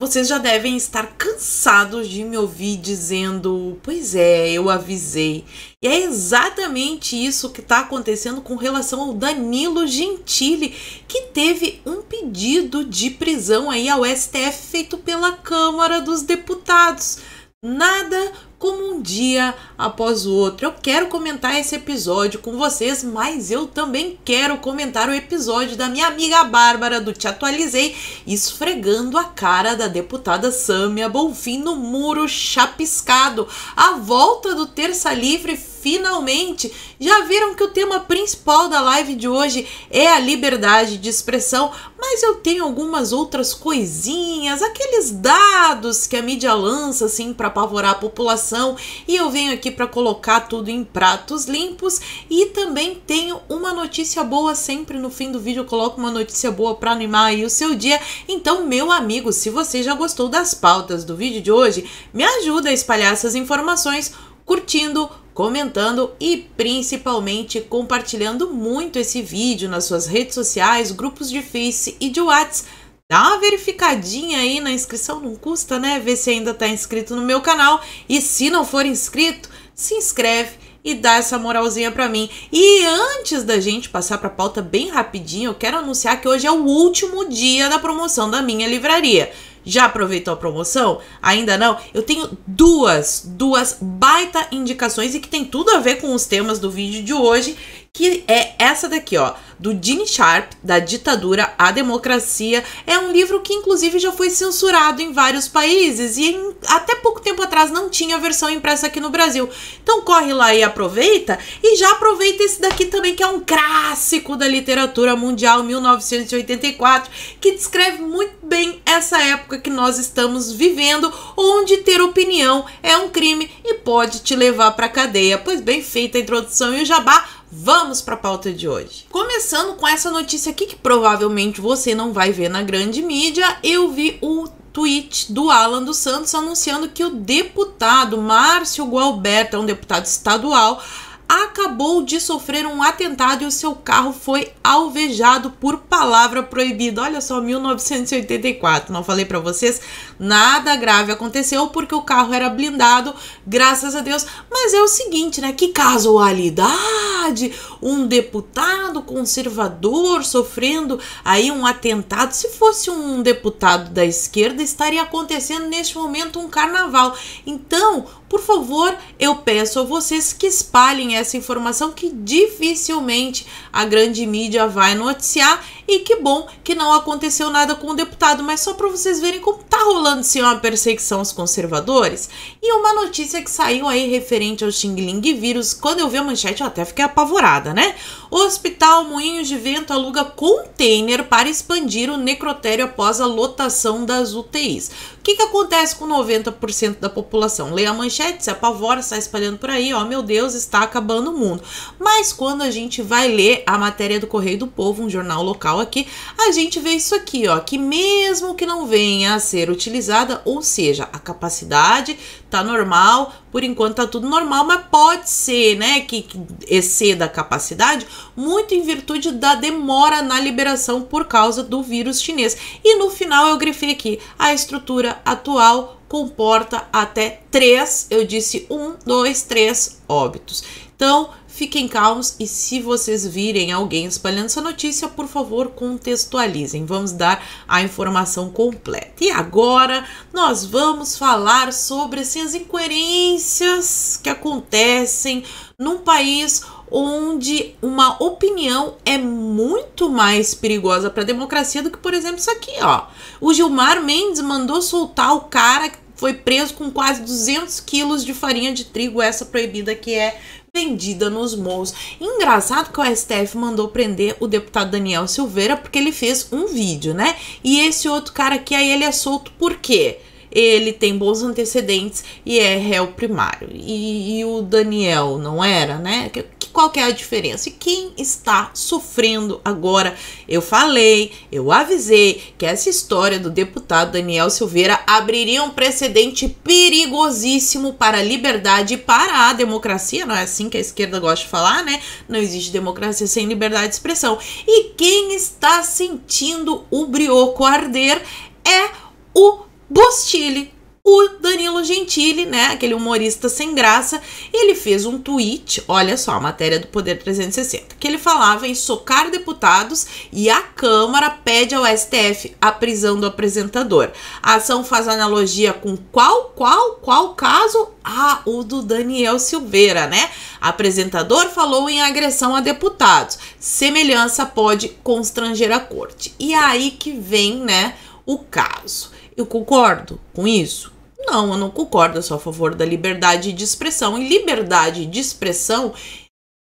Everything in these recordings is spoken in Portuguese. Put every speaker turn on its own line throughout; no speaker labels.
Vocês já devem estar cansados de me ouvir dizendo: Pois é, eu avisei. E é exatamente isso que está acontecendo com relação ao Danilo Gentili, que teve um pedido de prisão aí ao STF feito pela Câmara dos Deputados. Nada como um dia após o outro. Eu quero comentar esse episódio com vocês, mas eu também quero comentar o episódio da minha amiga Bárbara do Te Atualizei esfregando a cara da deputada Sâmia Bonfim no muro chapiscado. A volta do Terça Livre finalmente, já viram que o tema principal da live de hoje é a liberdade de expressão, mas eu tenho algumas outras coisinhas, aqueles dados que a mídia lança assim para apavorar a população, e eu venho aqui para colocar tudo em pratos limpos e também tenho uma notícia boa sempre no fim do vídeo, eu coloco uma notícia boa para animar aí o seu dia. Então, meu amigo, se você já gostou das pautas do vídeo de hoje, me ajuda a espalhar essas informações curtindo comentando e principalmente compartilhando muito esse vídeo nas suas redes sociais, grupos de Face e de WhatsApp. Dá uma verificadinha aí na inscrição, não custa, né? Ver se ainda está inscrito no meu canal. E se não for inscrito, se inscreve e dá essa moralzinha para mim. E antes da gente passar para a pauta bem rapidinho, eu quero anunciar que hoje é o último dia da promoção da minha livraria. Já aproveitou a promoção? Ainda não? Eu tenho duas, duas baita indicações e que tem tudo a ver com os temas do vídeo de hoje que é essa daqui, ó, do Gene Sharp, da ditadura à democracia. É um livro que inclusive já foi censurado em vários países e em, até pouco tempo atrás não tinha a versão impressa aqui no Brasil. Então corre lá e aproveita e já aproveita esse daqui também que é um clássico da literatura mundial 1984, que descreve muito bem essa época que nós estamos vivendo, onde ter opinião é um crime e pode te levar para cadeia. Pois bem feita a introdução e o jabá Vamos para a pauta de hoje. Começando com essa notícia aqui que provavelmente você não vai ver na grande mídia, eu vi o tweet do Alan dos Santos anunciando que o deputado Márcio Gualberto, é um deputado estadual, acabou de sofrer um atentado e o seu carro foi alvejado por palavra proibida. Olha só, 1984. Não falei para vocês, nada grave aconteceu porque o carro era blindado, graças a Deus. Mas é o seguinte, né? Que casualidade! Um deputado conservador sofrendo aí um atentado. Se fosse um deputado da esquerda, estaria acontecendo neste momento um carnaval. Então, por favor, eu peço a vocês que espalhem essa informação que dificilmente a grande mídia vai noticiar e que bom que não aconteceu nada com o deputado, mas só para vocês verem como tá rolando sim uma perseguição aos conservadores. E uma notícia que saiu aí referente ao Xing Ling vírus, quando eu vi a manchete eu até fiquei apavorada, né? O Hospital Moinhos de Vento aluga container para expandir o necrotério após a lotação das UTIs. O que, que acontece com 90% da população? Lê a manchete, se apavora, sai espalhando por aí, ó, meu Deus, está acabando o mundo. Mas quando a gente vai ler a matéria do Correio do Povo, um jornal local final aqui, é a gente vê isso aqui, ó, que mesmo que não venha a ser utilizada, ou seja, a capacidade tá normal, por enquanto tá tudo normal, mas pode ser, né, que, que exceda a capacidade, muito em virtude da demora na liberação por causa do vírus chinês. E no final eu grifei aqui, a estrutura atual comporta até três, eu disse um, dois, três óbitos. Então, Fiquem calmos e se vocês virem alguém espalhando essa notícia, por favor, contextualizem. Vamos dar a informação completa. E agora nós vamos falar sobre assim, as incoerências que acontecem num país onde uma opinião é muito mais perigosa para a democracia do que, por exemplo, isso aqui, ó. O Gilmar Mendes mandou soltar o cara que foi preso com quase 200 quilos de farinha de trigo, essa proibida que é vendida nos morros. Engraçado que o STF mandou prender o deputado Daniel Silveira porque ele fez um vídeo, né? E esse outro cara aqui, aí ele é solto por quê? Ele tem bons antecedentes e é réu primário. E, e o Daniel não era, né? qual é a diferença? E quem está sofrendo agora? Eu falei, eu avisei que essa história do deputado Daniel Silveira abriria um precedente perigosíssimo para a liberdade e para a democracia. Não é assim que a esquerda gosta de falar, né? Não existe democracia sem liberdade de expressão. E quem está sentindo o brioco arder é o Bostile, o Danilo Gentili, né, aquele humorista sem graça, ele fez um tweet, olha só, a matéria do Poder 360, que ele falava em socar deputados e a Câmara pede ao STF a prisão do apresentador. A ação faz analogia com qual, qual, qual caso? Ah, o do Daniel Silveira, né? Apresentador falou em agressão a deputados. Semelhança pode constranger a corte. E aí que vem, né, o caso. Eu concordo com isso? Não, eu não concordo, eu sou a favor da liberdade de expressão. E liberdade de expressão,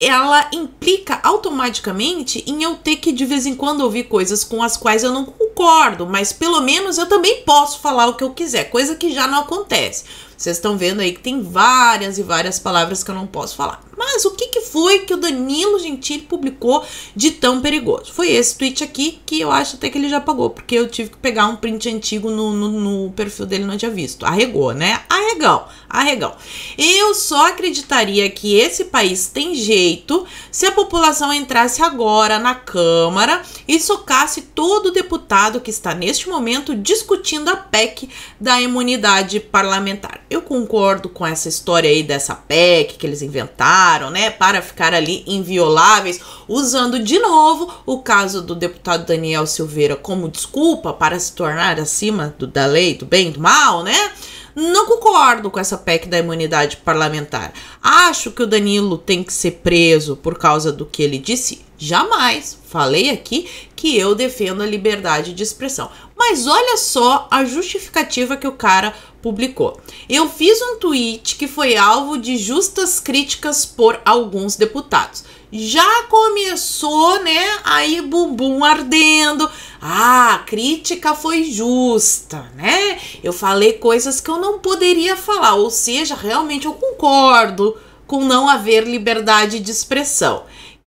ela implica automaticamente em eu ter que de vez em quando ouvir coisas com as quais eu não concordo, mas pelo menos eu também posso falar o que eu quiser, coisa que já não acontece. Vocês estão vendo aí que tem várias e várias palavras que eu não posso falar. Mas o que, que foi que o Danilo Gentili publicou de tão perigoso? Foi esse tweet aqui que eu acho até que ele já pagou, porque eu tive que pegar um print antigo no, no, no perfil dele, não tinha visto. Arregou, né? Arregão, arregão. Eu só acreditaria que esse país tem jeito se a população entrasse agora na Câmara e socasse todo deputado que está neste momento discutindo a PEC da imunidade parlamentar. Eu concordo com essa história aí dessa PEC que eles inventaram ficaram, né, para ficar ali invioláveis, usando de novo o caso do deputado Daniel Silveira como desculpa para se tornar acima do, da lei, do bem, do mal, né? Não concordo com essa PEC da imunidade parlamentar. Acho que o Danilo tem que ser preso por causa do que ele disse. Jamais falei aqui que eu defendo a liberdade de expressão. Mas olha só a justificativa que o cara publicou. Eu fiz um tweet que foi alvo de justas críticas por alguns deputados. Já começou, né? Aí bumbum ardendo. Ah, a crítica foi justa, né? Eu falei coisas que eu não poderia falar, ou seja, realmente eu concordo com não haver liberdade de expressão.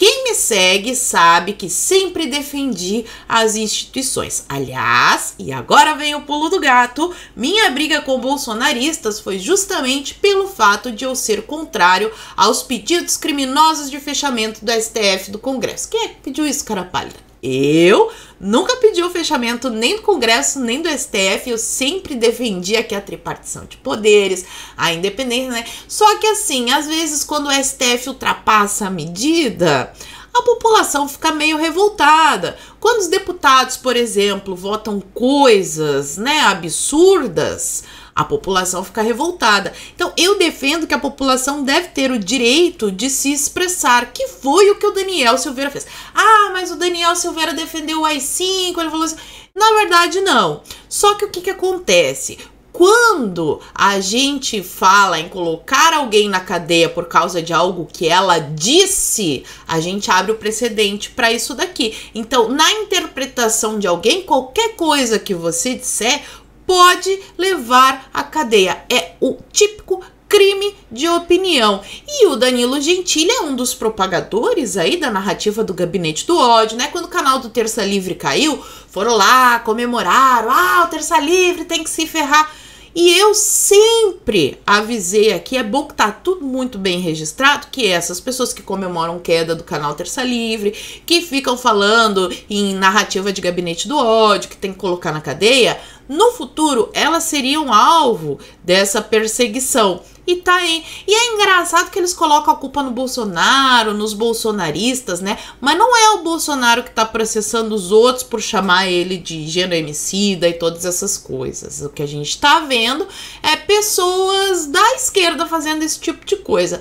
Quem me segue sabe que sempre defendi as instituições. Aliás, e agora vem o pulo do gato, minha briga com bolsonaristas foi justamente pelo fato de eu ser contrário aos pedidos criminosos de fechamento do STF do Congresso. Quem é que pediu isso, cara pálida? Eu nunca pedi o fechamento nem do Congresso, nem do STF. Eu sempre defendi aqui a tripartição de poderes, a independência, né? Só que assim, às vezes quando o STF ultrapassa a medida, a população fica meio revoltada. Quando os deputados, por exemplo, votam coisas, né, absurdas, a população fica revoltada. Então, eu defendo que a população deve ter o direito de se expressar, que foi o que o Daniel Silveira fez. Ah, mas o Daniel Silveira defendeu o AI-5, ele falou assim... Na verdade, não. Só que o que, que acontece? quando a gente fala em colocar alguém na cadeia por causa de algo que ela disse, a gente abre o precedente para isso daqui. Então, na interpretação de alguém, qualquer coisa que você disser pode levar à cadeia. É o típico crime de opinião. E o Danilo Gentili é um dos propagadores aí da narrativa do gabinete do ódio, né? Quando o canal do Terça Livre caiu, foram lá, comemoraram, ah, o Terça Livre tem que se ferrar. E eu sempre avisei aqui, é bom que tá tudo muito bem registrado, que essas pessoas que comemoram queda do canal Terça Livre, que ficam falando em narrativa de gabinete do ódio, que tem que colocar na cadeia, no futuro elas seriam alvo dessa perseguição. E tá aí. E é engraçado que eles colocam a culpa no Bolsonaro, nos bolsonaristas, né? Mas não é o Bolsonaro que tá processando os outros por chamar ele de genocida e todas essas coisas. O que a gente tá vendo é pessoas da esquerda fazendo esse tipo de coisa.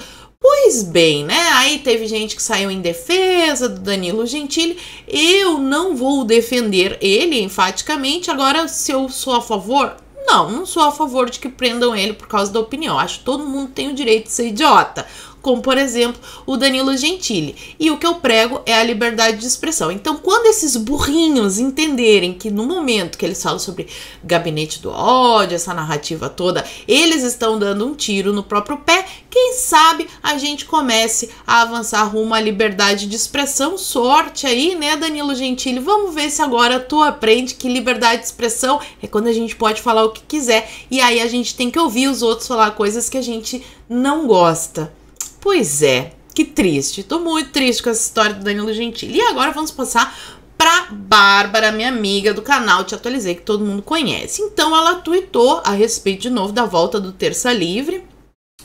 Pois bem, né? Aí teve gente que saiu em defesa do Danilo Gentili. Eu não vou defender ele enfaticamente. Agora, se eu sou a favor, não, não sou a favor de que prendam ele por causa da opinião. Acho que todo mundo tem o direito de ser idiota como por exemplo o Danilo Gentili. E o que eu prego é a liberdade de expressão. Então, quando esses burrinhos entenderem que no momento que eles falam sobre gabinete do ódio, essa narrativa toda, eles estão dando um tiro no próprio pé, quem sabe a gente comece a avançar rumo à liberdade de expressão. Sorte aí, né, Danilo Gentili? Vamos ver se agora tu aprende que liberdade de expressão é quando a gente pode falar o que quiser e aí a gente tem que ouvir os outros falar coisas que a gente não gosta. Pois é, que triste. Tô muito triste com essa história do Danilo Gentili. E agora vamos passar pra Bárbara, minha amiga do canal Te Atualizei, que todo mundo conhece. Então ela tweetou a respeito de novo da volta do Terça Livre.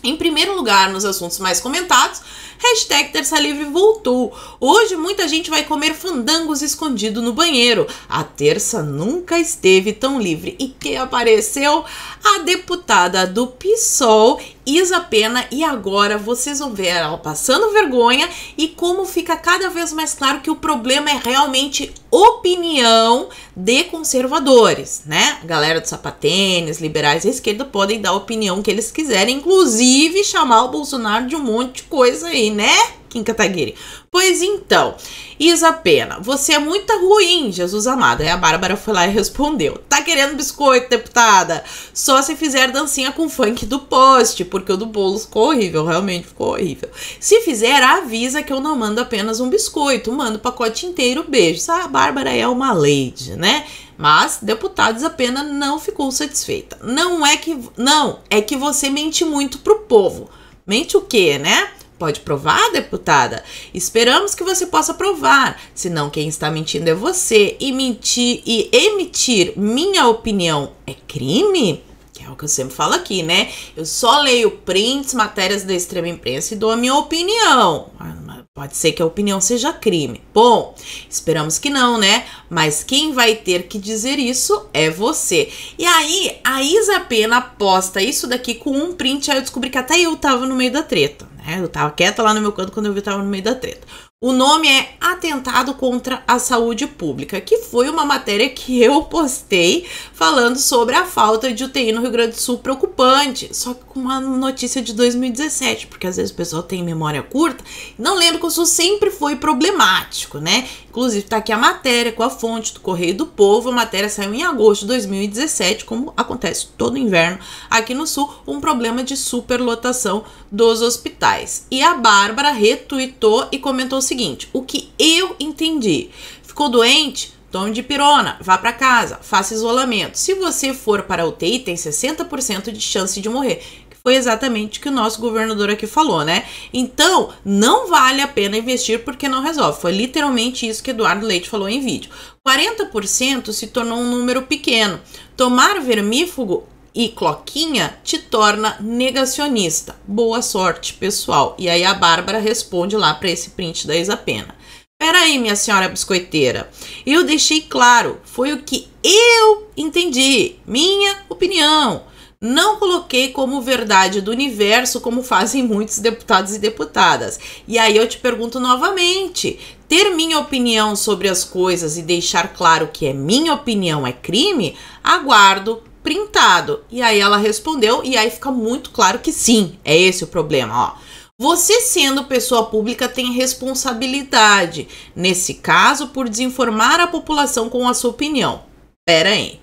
Em primeiro lugar, nos assuntos mais comentados, Hashtag Terça Livre voltou. Hoje muita gente vai comer fandangos escondido no banheiro. A terça nunca esteve tão livre. E quem apareceu? A deputada do PSOL, Isa Pena. E agora vocês vão ver ela passando vergonha e como fica cada vez mais claro que o problema é realmente opinião de conservadores, né? galera dos sapatênis, liberais e esquerda podem dar a opinião que eles quiserem, inclusive chamar o Bolsonaro de um monte de coisa aí né? Kim Kataguiri. Pois então, Isa Pena, você é muito ruim, Jesus amado. Aí a Bárbara foi lá e respondeu: Tá querendo biscoito, deputada? Só se fizer dancinha com funk do poste, porque o do bolo ficou horrível, realmente ficou horrível. Se fizer, avisa que eu não mando apenas um biscoito, mando o pacote inteiro, Beijo. Ah, a Bárbara é uma lady, né? Mas deputados apenas não ficou satisfeita. Não é que não, é que você mente muito pro povo. Mente o quê, né? Pode provar, deputada? Esperamos que você possa provar, senão quem está mentindo é você. E mentir e emitir minha opinião é crime? Que é o que eu sempre falo aqui, né? Eu só leio prints, matérias da extrema imprensa e dou a minha opinião. Ah, pode ser que a opinião seja crime. Bom, esperamos que não, né? Mas quem vai ter que dizer isso é você. E aí, a Isa Pena posta isso daqui com um print, aí eu descobri que até eu tava no meio da treta. Né? Eu tava quieta lá no meu canto quando eu vi tava no meio da treta. O nome é Atentado contra a Saúde Pública, que foi uma matéria que eu postei falando sobre a falta de UTI no Rio Grande do Sul preocupante, só que com uma notícia de 2017, porque às vezes o pessoal tem memória curta e não lembra que o sul sempre foi problemático, né? Inclusive tá aqui a matéria com a fonte do Correio do Povo, a matéria saiu em agosto de 2017, como acontece todo inverno aqui no Sul, um problema de superlotação dos hospitais. E a Bárbara retuitou e comentou seguinte: o que eu entendi. Ficou doente? Tome de pirona, vá para casa, faça isolamento. Se você for para a UTI, tem 60% de chance de morrer. Que foi exatamente o que o nosso governador aqui falou, né? Então, não vale a pena investir porque não resolve. Foi literalmente isso que Eduardo Leite falou em vídeo. 40% se tornou um número pequeno. Tomar vermífugo e Cloquinha te torna negacionista. Boa sorte, pessoal. E aí a Bárbara responde lá para esse print da Isapena. Peraí, minha senhora biscoiteira, eu deixei claro, foi o que eu entendi, minha opinião. Não coloquei como verdade do universo, como fazem muitos deputados e deputadas. E aí eu te pergunto novamente: ter minha opinião sobre as coisas e deixar claro que é minha opinião é crime? Aguardo printado. E aí ela respondeu, e aí fica muito claro que sim, é esse o problema, ó. Você, sendo pessoa pública, tem responsabilidade, nesse caso, por desinformar a população com a sua opinião. Pera aí.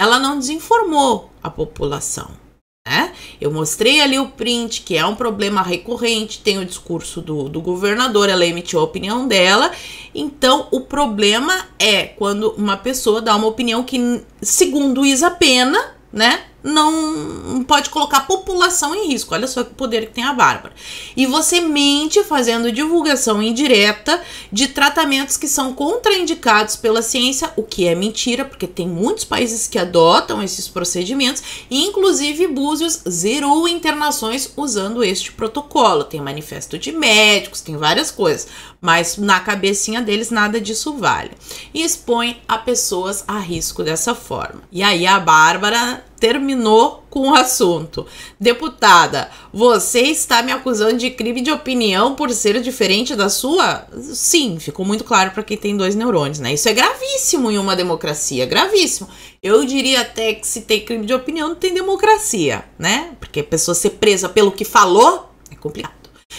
Ela não desinformou a população. Né? Eu mostrei ali o print, que é um problema recorrente, tem o discurso do, do governador, ela emitiu a opinião dela. Então, o problema é quando uma pessoa dá uma opinião que, segundo Isa Pena, né, não pode colocar a população em risco. Olha só que poder que tem a Bárbara. E você mente fazendo divulgação indireta de tratamentos que são contraindicados pela ciência, o que é mentira, porque tem muitos países que adotam esses procedimentos, e inclusive Búzios zerou internações usando este protocolo. Tem manifesto de médicos, tem várias coisas, mas na cabecinha deles nada disso vale. E expõe a pessoas a risco dessa forma. E aí a Bárbara termina terminou com o assunto. Deputada, você está me acusando de crime de opinião por ser diferente da sua? Sim, ficou muito claro para quem tem dois neurônios, né? Isso é gravíssimo em uma democracia, gravíssimo. Eu diria até que se tem crime de opinião, não tem democracia, né? Porque a pessoa ser presa pelo que falou é complicado.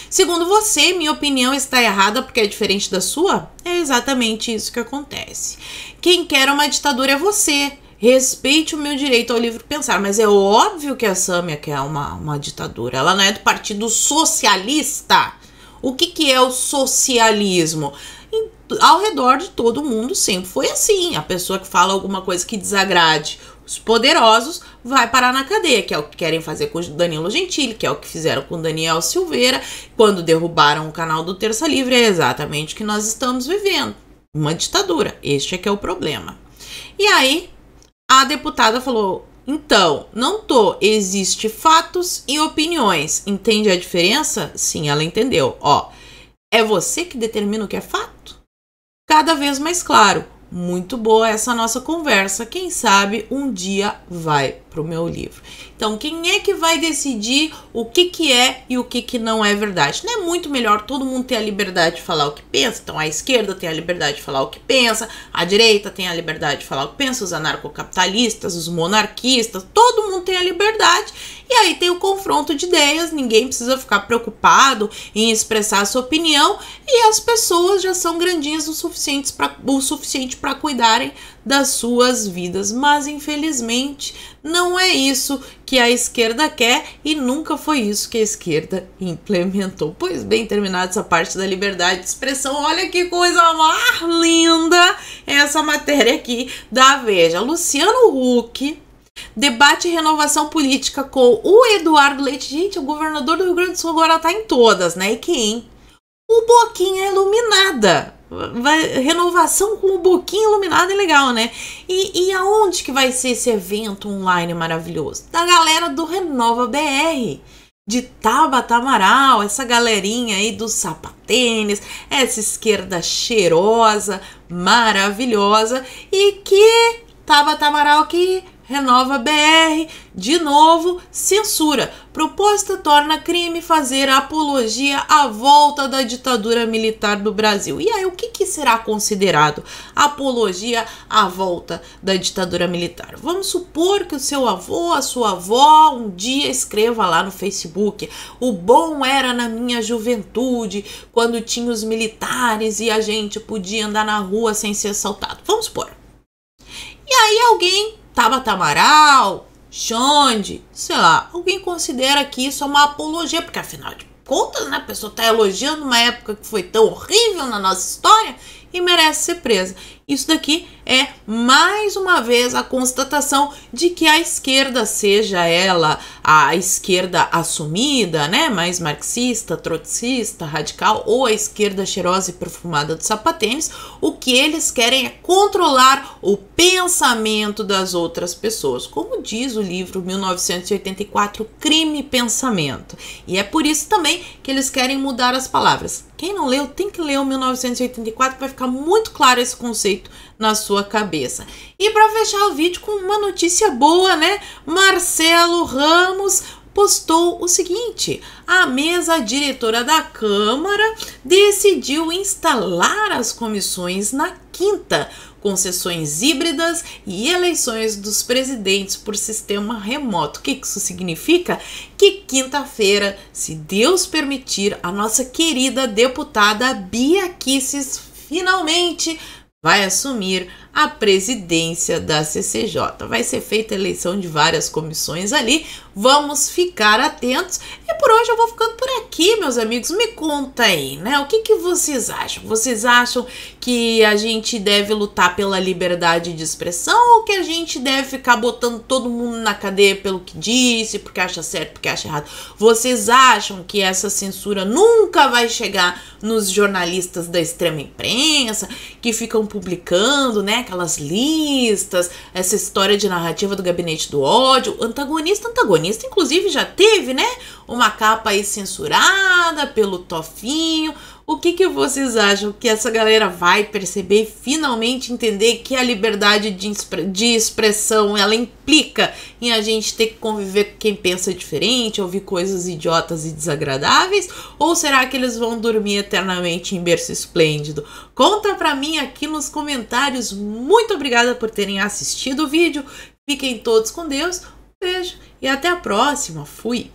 Segundo você, minha opinião está errada porque é diferente da sua? É exatamente isso que acontece. Quem quer uma ditadura é você respeite o meu direito ao livre pensar. Mas é óbvio que a Sâmia quer é uma, uma ditadura. Ela não é do Partido Socialista. O que, que é o socialismo? Em, ao redor de todo mundo sempre foi assim. A pessoa que fala alguma coisa que desagrade os poderosos vai parar na cadeia, que é o que querem fazer com o Danilo Gentili, que é o que fizeram com o Daniel Silveira, quando derrubaram o canal do Terça Livre, é exatamente o que nós estamos vivendo. Uma ditadura. Este é que é o problema. E aí, a deputada falou: então, não tô. Existe fatos e opiniões. Entende a diferença? Sim, ela entendeu. Ó, é você que determina o que é fato? Cada vez mais claro. Muito boa essa nossa conversa. Quem sabe um dia vai para o meu livro. Então, quem é que vai decidir o que, que é e o que, que não é verdade? Não é muito melhor todo mundo ter a liberdade de falar o que pensa? Então, a esquerda tem a liberdade de falar o que pensa, a direita tem a liberdade de falar o que pensa, os anarcocapitalistas, os monarquistas, todo mundo tem a liberdade e aí tem o confronto de ideias, ninguém precisa ficar preocupado em expressar a sua opinião e as pessoas já são grandinhas o suficiente para o suficiente para cuidarem das suas vidas. Mas infelizmente não é isso que a esquerda quer e nunca foi isso que a esquerda implementou. Pois bem, terminada essa parte da liberdade de expressão, olha que coisa mais linda essa matéria aqui da Veja. Luciano Huck Debate e renovação política com o Eduardo Leite. Gente, o governador do Rio Grande do Sul agora tá em todas, né? E quem? O Boquinha Iluminada. Vai, renovação com o Boquinha Iluminada é legal, né? E, e aonde que vai ser esse evento online maravilhoso? Da galera do Renova BR de Tabata Amaral, essa galerinha aí do sapatênis, essa esquerda cheirosa, maravilhosa e que Tabata Amaral que Renova BR, de novo, censura. Proposta torna crime fazer apologia à volta da ditadura militar do Brasil. E aí, o que, que será considerado apologia à volta da ditadura militar? Vamos supor que o seu avô, a sua avó, um dia escreva lá no Facebook: o bom era na minha juventude, quando tinha os militares e a gente podia andar na rua sem ser assaltado. Vamos supor. E aí, alguém Tabata Amaral, Xande, sei lá, alguém considera que isso é uma apologia, porque afinal de contas, né, a pessoa está elogiando uma época que foi tão horrível na nossa história e merece ser presa. Isso daqui é mais uma vez a constatação de que a esquerda, seja ela a esquerda assumida, né, mais marxista, trotskista, radical, ou a esquerda cheirosa e perfumada dos sapatênis, o que eles querem é controlar o pensamento das outras pessoas, como diz o livro 1984, Crime e Pensamento. E é por isso também que eles querem mudar as palavras. Quem não leu, tem que ler o 1984 para ficar muito claro esse conceito preconceito na sua cabeça. E para fechar o vídeo com uma notícia boa, né? Marcelo Ramos postou o seguinte: a mesa diretora da Câmara decidiu instalar as comissões na quinta, com sessões híbridas e eleições dos presidentes por sistema remoto. O que isso significa? Que quinta-feira, se Deus permitir, a nossa querida deputada Bia Kisses finalmente vai assumir a presidência da CCJ. Vai ser feita a eleição de várias comissões ali, vamos ficar atentos. E por hoje eu vou ficando por aqui, meus amigos. Me conta aí, né? O que, que vocês acham? Vocês acham que a gente deve lutar pela liberdade de expressão ou que a gente deve ficar botando todo mundo na cadeia pelo que disse, porque acha certo, porque acha errado? Vocês acham que essa censura nunca vai chegar nos jornalistas da extrema imprensa que ficam publicando, né? Aquelas listas, essa história de narrativa do gabinete do ódio, antagonista, antagonista, inclusive já teve, né? Uma capa aí censurada pelo Tofinho, o que, que vocês acham que essa galera vai perceber finalmente entender que a liberdade de, de expressão ela implica em a gente ter que conviver com quem pensa diferente, ouvir coisas idiotas e desagradáveis? Ou será que eles vão dormir eternamente em berço esplêndido? Conta pra mim aqui nos comentários. Muito obrigada por terem assistido o vídeo. Fiquem todos com Deus. Um beijo e até a próxima. Fui!